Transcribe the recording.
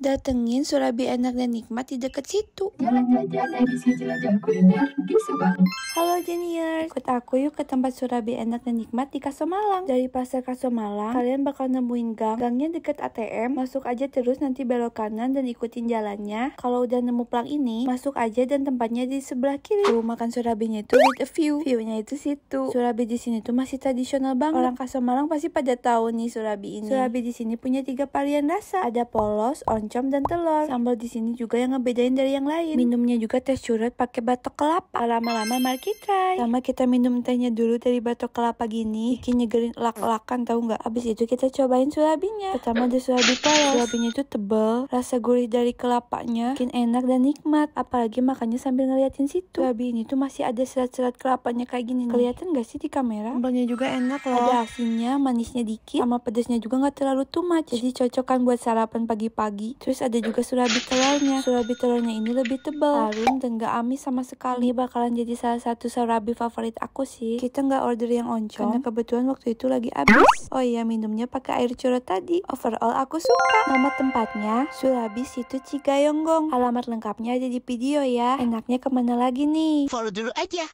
Datengin Surabi Enak dan Nikmat di dekat situ. Halo junior ikut aku yuk ke tempat Surabi Enak dan Nikmat di Kasomalang. Dari pasar Kasomalang, kalian bakal nemuin gang. Gangnya deket ATM, masuk aja terus nanti belok kanan dan ikutin jalannya. Kalau udah nemu plang ini, masuk aja dan tempatnya di sebelah kiri. Tuh makan Surabinya itu with a view. Viewnya itu situ. Surabi di sini tuh masih tradisional banget. Orang Kasomalang pasti pada tahu nih Surabi ini. Surabi di sini punya tiga varian rasa. Ada polos, on oncom dan telur. Sambal di sini juga yang ngebedain dari yang lain. Minumnya juga teh curut pakai batok kelapa. Lama-lama mari kita. Sama kita minum tehnya dulu dari batok kelapa gini. Bikin nyegerin lak-lakan tahu nggak? Abis itu kita cobain surabinya. Pertama ada surabi polos. Surabinya itu tebel rasa gurih dari kelapanya, bikin enak dan nikmat. Apalagi makannya sambil ngeliatin situ. Surabi ini tuh masih ada serat-serat kelapanya kayak gini. Nih. Kelihatan nggak sih di kamera? Sambalnya juga enak loh. Ada asinnya, manisnya dikit, sama pedasnya juga nggak terlalu tumat. Jadi cocok kan buat sarapan pagi-pagi Terus ada juga surabi telurnya. Surabi telurnya ini lebih tebal, harum dan gak amis sama sekali. Ini bakalan jadi salah satu surabi favorit aku sih. Kita nggak order yang oncom karena kebetulan waktu itu lagi habis. Oh iya, minumnya pakai air curah tadi. Overall aku suka. Nama tempatnya Surabi Situ Cigayonggong. Alamat lengkapnya ada di video ya. Enaknya kemana lagi nih? Follow dulu aja.